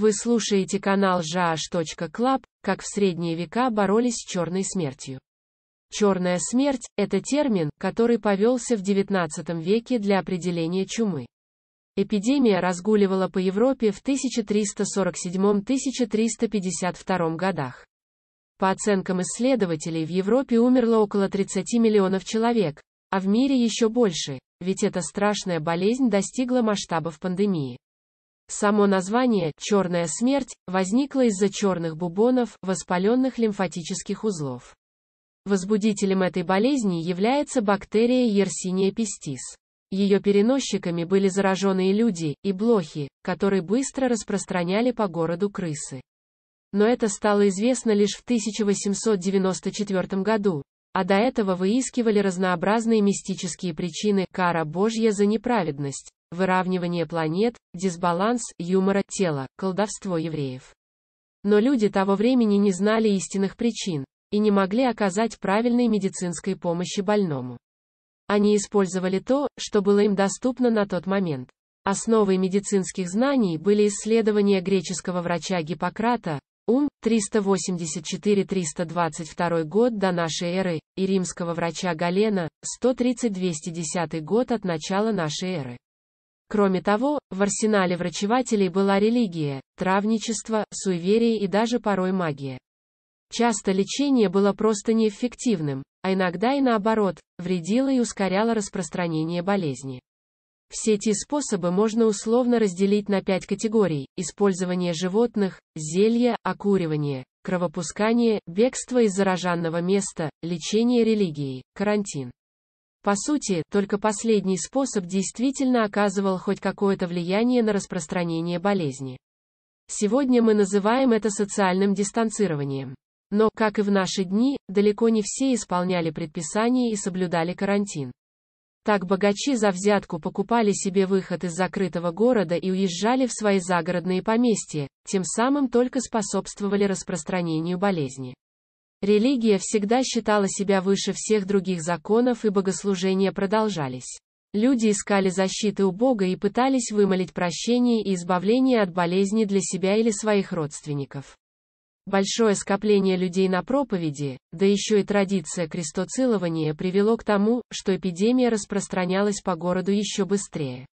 Вы слушаете канал jh.club, как в средние века боролись с черной смертью. Черная смерть – это термин, который повелся в XIX веке для определения чумы. Эпидемия разгуливала по Европе в 1347-1352 годах. По оценкам исследователей, в Европе умерло около 30 миллионов человек, а в мире еще больше, ведь эта страшная болезнь достигла масштабов пандемии. Само название «черная смерть» возникло из-за черных бубонов, воспаленных лимфатических узлов. Возбудителем этой болезни является бактерия Yersinia pestis. Ее переносчиками были зараженные люди, и блохи, которые быстро распространяли по городу крысы. Но это стало известно лишь в 1894 году, а до этого выискивали разнообразные мистические причины кара Божья за неправедность, выравнивание планет, дисбаланс юмора тела, колдовство евреев. Но люди того времени не знали истинных причин и не могли оказать правильной медицинской помощи больному. Они использовали то, что было им доступно на тот момент. Основой медицинских знаний были исследования греческого врача Гиппократа, ум 384-322 год до нашей эры, и римского врача Галена 130-210 год от начала нашей эры. Кроме того, в арсенале врачевателей была религия, травничество, суеверие и даже порой магия. Часто лечение было просто неэффективным, а иногда и наоборот, вредило и ускоряло распространение болезни. Все эти способы можно условно разделить на пять категорий – использование животных, зелья, окуривание, кровопускание, бегство из зараженного места, лечение религией, карантин. По сути, только последний способ действительно оказывал хоть какое-то влияние на распространение болезни. Сегодня мы называем это социальным дистанцированием. Но, как и в наши дни, далеко не все исполняли предписания и соблюдали карантин. Так богачи за взятку покупали себе выход из закрытого города и уезжали в свои загородные поместья, тем самым только способствовали распространению болезни. Религия всегда считала себя выше всех других законов и богослужения продолжались. Люди искали защиты у Бога и пытались вымолить прощение и избавление от болезни для себя или своих родственников. Большое скопление людей на проповеди, да еще и традиция крестоцилования привело к тому, что эпидемия распространялась по городу еще быстрее.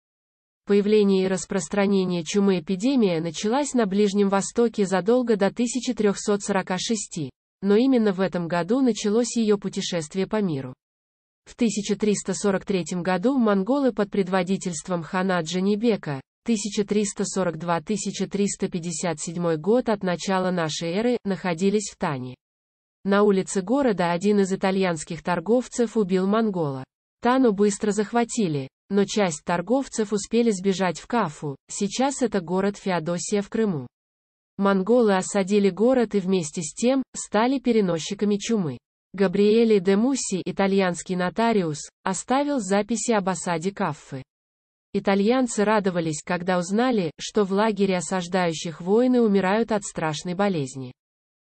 Появление и распространение чумы эпидемия началась на Ближнем Востоке задолго до 1346, но именно в этом году началось ее путешествие по миру. В 1343 году монголы под предводительством хана Джанибека, 1342-1357 год от начала нашей эры, находились в Тане. На улице города один из итальянских торговцев убил монгола. Тану быстро захватили, но часть торговцев успели сбежать в Кафу, сейчас это город Феодосия в Крыму. Монголы осадили город и вместе с тем, стали переносчиками чумы. Габриэле де Мусси, итальянский нотариус, оставил записи об осаде Каффы. Итальянцы радовались, когда узнали, что в лагере осаждающих воины умирают от страшной болезни.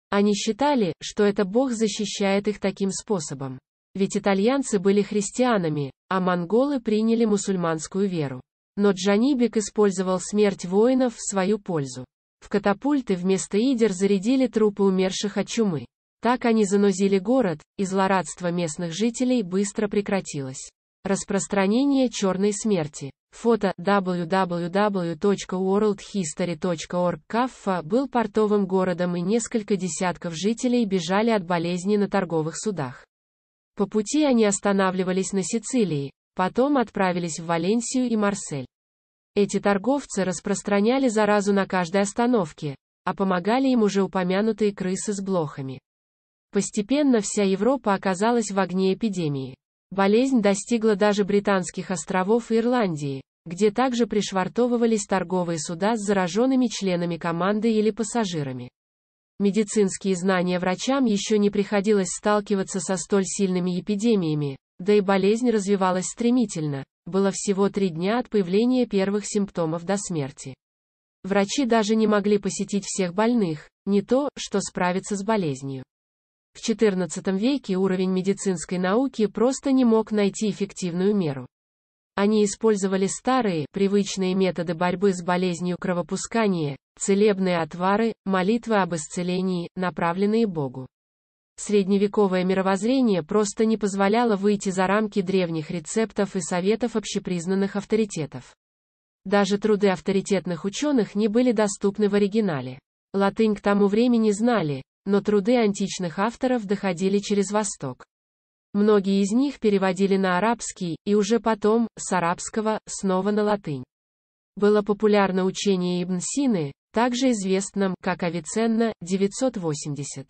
Они считали, что это Бог защищает их таким способом. Ведь итальянцы были христианами, а монголы приняли мусульманскую веру. Но Джанибек использовал смерть воинов в свою пользу. В катапульты вместо идер зарядили трупы умерших от чумы. Так они занозили город, и злорадство местных жителей быстро прекратилось. Распространение черной смерти. Фото www.worldhistory.org Каффа был портовым городом и несколько десятков жителей бежали от болезни на торговых судах. По пути они останавливались на Сицилии, потом отправились в Валенсию и Марсель. Эти торговцы распространяли заразу на каждой остановке, а помогали им уже упомянутые крысы с блохами. Постепенно вся Европа оказалась в огне эпидемии. Болезнь достигла даже британских островов и Ирландии, где также пришвартовывались торговые суда с зараженными членами команды или пассажирами. Медицинские знания врачам еще не приходилось сталкиваться со столь сильными эпидемиями, да и болезнь развивалась стремительно, было всего три дня от появления первых симптомов до смерти. Врачи даже не могли посетить всех больных, не то, что справиться с болезнью. В XIV веке уровень медицинской науки просто не мог найти эффективную меру. Они использовали старые, привычные методы борьбы с болезнью кровопускания, целебные отвары, молитвы об исцелении, направленные Богу средневековое мировоззрение просто не позволяло выйти за рамки древних рецептов и советов общепризнанных авторитетов. Даже труды авторитетных ученых не были доступны в оригинале. Латынь к тому времени знали, но труды античных авторов доходили через Восток. Многие из них переводили на арабский, и уже потом, с арабского, снова на латынь. Было популярно учение Ибн Сины, также известном, как Авиценна, 980.